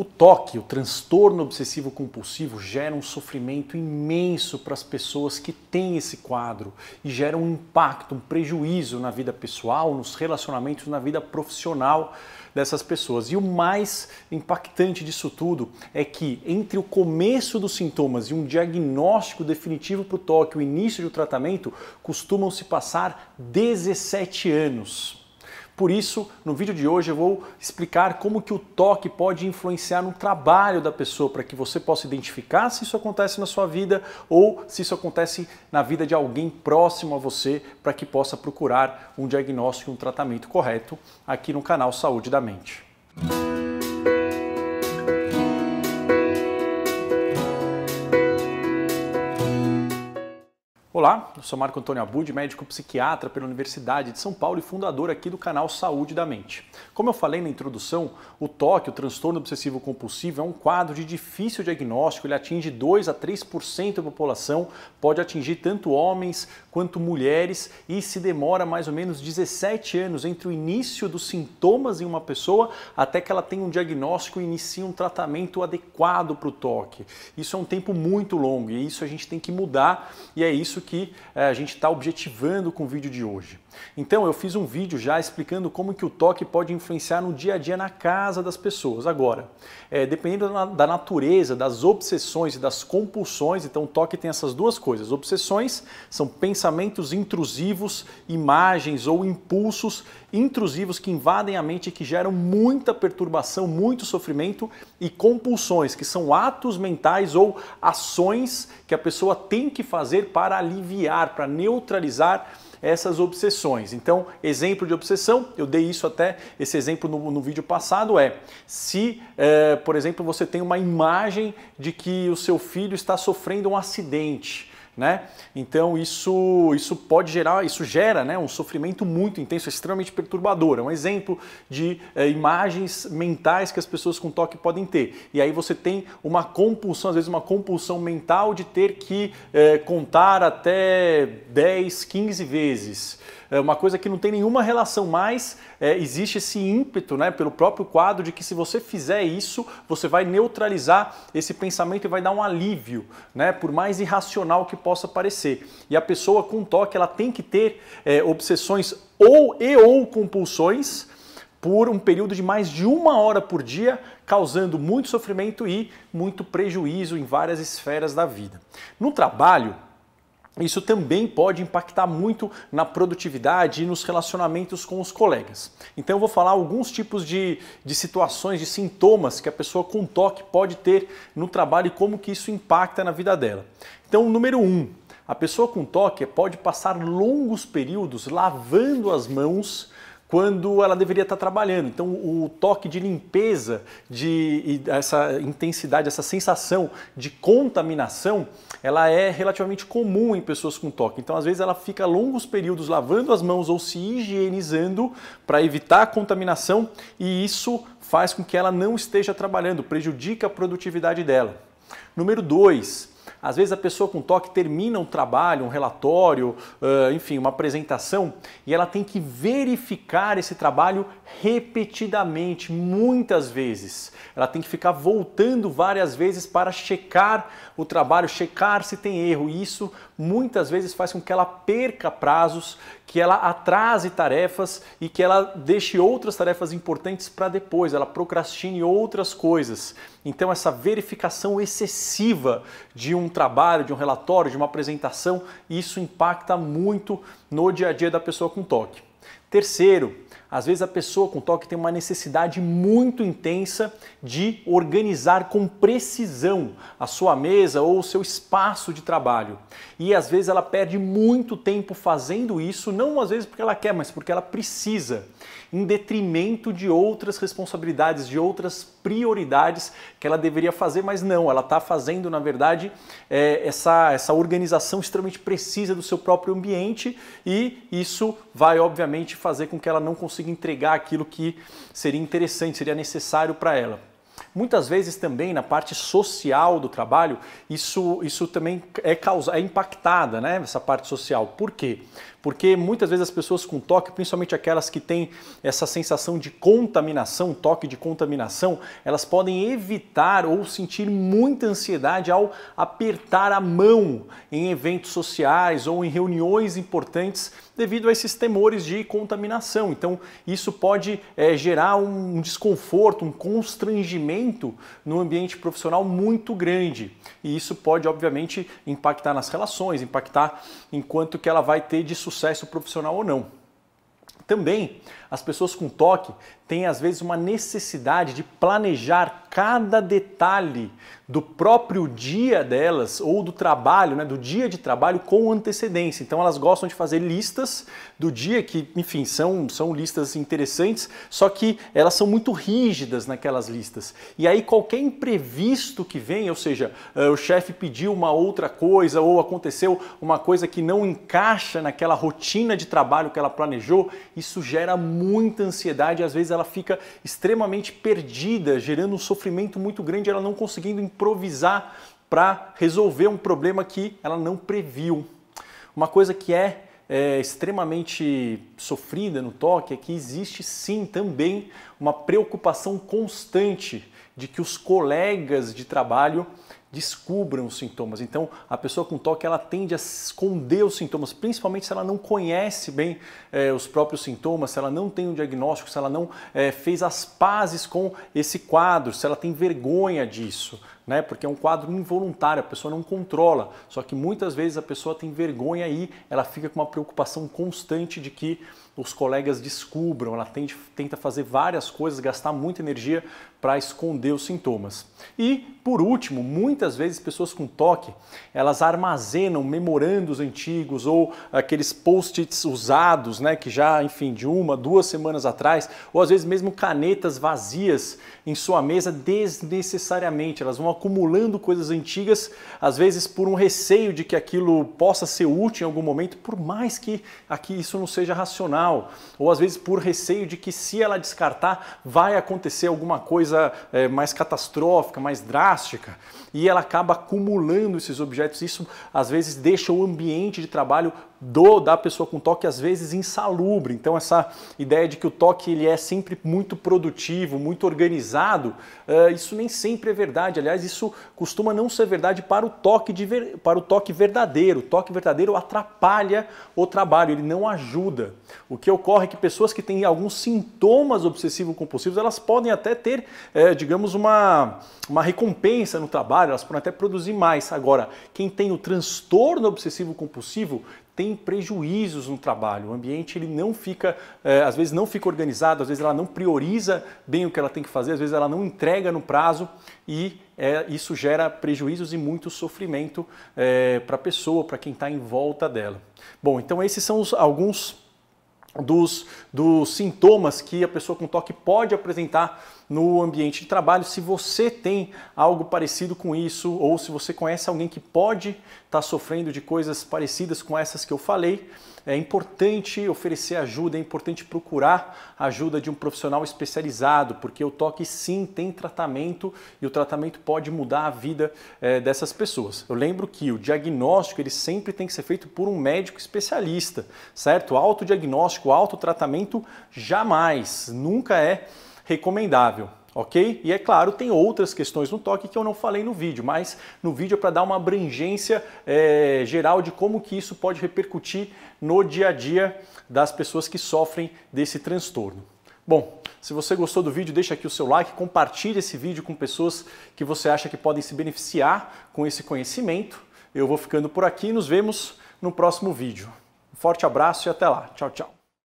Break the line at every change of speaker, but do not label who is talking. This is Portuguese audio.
O toque, o transtorno obsessivo compulsivo, gera um sofrimento imenso para as pessoas que têm esse quadro e gera um impacto, um prejuízo na vida pessoal, nos relacionamentos, na vida profissional dessas pessoas. E o mais impactante disso tudo é que entre o começo dos sintomas e um diagnóstico definitivo para o toque, o início do tratamento, costumam se passar 17 anos. Por isso, no vídeo de hoje eu vou explicar como que o toque pode influenciar no trabalho da pessoa para que você possa identificar se isso acontece na sua vida ou se isso acontece na vida de alguém próximo a você para que possa procurar um diagnóstico e um tratamento correto aqui no canal Saúde da Mente. Olá, eu sou Marco Antônio Abud, médico psiquiatra pela Universidade de São Paulo e fundador aqui do canal Saúde da Mente. Como eu falei na introdução, o TOC, o transtorno obsessivo compulsivo, é um quadro de difícil diagnóstico, ele atinge 2 a 3% da população, pode atingir tanto homens quanto mulheres e se demora mais ou menos 17 anos entre o início dos sintomas em uma pessoa até que ela tenha um diagnóstico e inicie um tratamento adequado para o TOC. Isso é um tempo muito longo e isso a gente tem que mudar e é isso que eh, a gente está objetivando com o vídeo de hoje. Então eu fiz um vídeo já explicando como que o toque pode influenciar no dia a dia na casa das pessoas. Agora, é, dependendo da natureza, das obsessões e das compulsões, então o toque tem essas duas coisas. Obsessões são pensamentos intrusivos, imagens ou impulsos intrusivos que invadem a mente e que geram muita perturbação, muito sofrimento e compulsões, que são atos mentais ou ações que a pessoa tem que fazer para aliviar, para neutralizar essas obsessões. Então, exemplo de obsessão, eu dei isso até, esse exemplo no, no vídeo passado é, se, é, por exemplo, você tem uma imagem de que o seu filho está sofrendo um acidente, né? Então isso, isso pode gerar, isso gera né, um sofrimento muito intenso, extremamente perturbador. É um exemplo de é, imagens mentais que as pessoas com toque podem ter. E aí você tem uma compulsão, às vezes uma compulsão mental de ter que é, contar até 10, 15 vezes é uma coisa que não tem nenhuma relação mais, é, existe esse ímpeto né, pelo próprio quadro de que se você fizer isso, você vai neutralizar esse pensamento e vai dar um alívio, né, por mais irracional que possa parecer. E a pessoa com toque ela tem que ter é, obsessões ou e ou compulsões por um período de mais de uma hora por dia, causando muito sofrimento e muito prejuízo em várias esferas da vida. No trabalho, isso também pode impactar muito na produtividade e nos relacionamentos com os colegas. Então, eu vou falar alguns tipos de, de situações, de sintomas que a pessoa com toque pode ter no trabalho e como que isso impacta na vida dela. Então, número um, a pessoa com toque pode passar longos períodos lavando as mãos quando ela deveria estar trabalhando. Então, o toque de limpeza, de essa intensidade, essa sensação de contaminação, ela é relativamente comum em pessoas com toque. Então, às vezes, ela fica longos períodos lavando as mãos ou se higienizando para evitar a contaminação e isso faz com que ela não esteja trabalhando, prejudica a produtividade dela. Número 2, às vezes a pessoa com toque termina um trabalho, um relatório, enfim, uma apresentação e ela tem que verificar esse trabalho repetidamente, muitas vezes. Ela tem que ficar voltando várias vezes para checar o trabalho, checar se tem erro. E isso muitas vezes faz com que ela perca prazos, que ela atrase tarefas e que ela deixe outras tarefas importantes para depois, ela procrastine outras coisas. Então, essa verificação excessiva de um trabalho, de um relatório, de uma apresentação, isso impacta muito no dia a dia da pessoa com toque. Terceiro, às vezes a pessoa com toque tem uma necessidade muito intensa de organizar com precisão a sua mesa ou o seu espaço de trabalho. E às vezes ela perde muito tempo fazendo isso, não às vezes porque ela quer, mas porque ela precisa, em detrimento de outras responsabilidades, de outras prioridades que ela deveria fazer, mas não, ela está fazendo, na verdade, é, essa, essa organização extremamente precisa do seu próprio ambiente e isso vai, obviamente, fazer com que ela não consiga consiga entregar aquilo que seria interessante, seria necessário para ela. Muitas vezes também na parte social do trabalho, isso, isso também é, causa, é impactada, né? Essa parte social. Por quê? Porque muitas vezes as pessoas com toque, principalmente aquelas que têm essa sensação de contaminação, toque de contaminação, elas podem evitar ou sentir muita ansiedade ao apertar a mão em eventos sociais ou em reuniões importantes devido a esses temores de contaminação. Então, isso pode é, gerar um desconforto, um constrangimento envolvimento no ambiente profissional muito grande. E isso pode, obviamente, impactar nas relações, impactar em quanto que ela vai ter de sucesso profissional ou não. Também, as pessoas com toque têm às vezes uma necessidade de planejar cada detalhe do próprio dia delas ou do trabalho, né, do dia de trabalho com antecedência. Então elas gostam de fazer listas do dia que, enfim, são, são listas interessantes, só que elas são muito rígidas naquelas listas. E aí qualquer imprevisto que vem, ou seja, eh, o chefe pediu uma outra coisa ou aconteceu uma coisa que não encaixa naquela rotina de trabalho que ela planejou, isso gera muita ansiedade, às vezes ela fica extremamente perdida, gerando um sofrimento muito grande, ela não conseguindo improvisar para resolver um problema que ela não previu. Uma coisa que é é, extremamente sofrida no toque é que existe sim também uma preocupação constante de que os colegas de trabalho descubram os sintomas. Então, a pessoa com toque ela tende a esconder os sintomas, principalmente se ela não conhece bem é, os próprios sintomas, se ela não tem um diagnóstico, se ela não é, fez as pazes com esse quadro, se ela tem vergonha disso né? Porque é um quadro involuntário, a pessoa não controla. Só que muitas vezes a pessoa tem vergonha aí, ela fica com uma preocupação constante de que os colegas descubram, ela tenta fazer várias coisas, gastar muita energia para esconder os sintomas. E, por último, muitas vezes pessoas com toque, elas armazenam memorandos antigos ou aqueles post-its usados, né, que já, enfim, de uma, duas semanas atrás, ou às vezes mesmo canetas vazias em sua mesa desnecessariamente, elas vão acumulando coisas antigas, às vezes por um receio de que aquilo possa ser útil em algum momento, por mais que aqui isso não seja racional, ou às vezes por receio de que se ela descartar vai acontecer alguma coisa é, mais catastrófica, mais drástica, e ela acaba acumulando esses objetos. Isso às vezes deixa o ambiente de trabalho do da pessoa com toque às vezes insalubre. Então essa ideia de que o toque ele é sempre muito produtivo, muito organizado, uh, isso nem sempre é verdade. Aliás, isso costuma não ser verdade para o toque, de ver... para o toque verdadeiro. O toque verdadeiro atrapalha o trabalho, ele não ajuda. O que ocorre é que pessoas que têm alguns sintomas obsessivo-compulsivos, elas podem até ter, é, digamos, uma, uma recompensa no trabalho, elas podem até produzir mais. Agora, quem tem o transtorno obsessivo-compulsivo tem prejuízos no trabalho. O ambiente ele não fica, é, às vezes não fica organizado, às vezes ela não prioriza bem o que ela tem que fazer, às vezes ela não entrega no prazo e é, isso gera prejuízos e muito sofrimento é, eh, para a pessoa, para quem está em volta dela. Bom, então esses são os, alguns dos, dos, sintomas que a pessoa com toque pode apresentar no ambiente de trabalho. Se você tem algo parecido com isso, ou se você conhece alguém que pode estar tá sofrendo de coisas parecidas com essas que eu falei, é importante oferecer ajuda, é importante procurar a ajuda de um profissional especializado, porque o toque sim tem tratamento e o tratamento pode mudar a vida é, dessas pessoas. Eu lembro que o diagnóstico ele sempre tem que ser feito por um médico especialista, certo? O autodiagnóstico diabético, autotratamento jamais, nunca é recomendável ok? E é claro, tem outras questões no toque que eu não falei no vídeo, mas no vídeo é para dar uma abrangência é, geral de como que isso pode repercutir no dia a dia das pessoas que sofrem desse transtorno. Bom, se você gostou do vídeo, deixa aqui o seu like, compartilhe esse vídeo com pessoas que você acha que podem se beneficiar com esse conhecimento. Eu vou ficando por aqui e nos vemos no próximo vídeo. Um forte abraço e até lá. Tchau, tchau.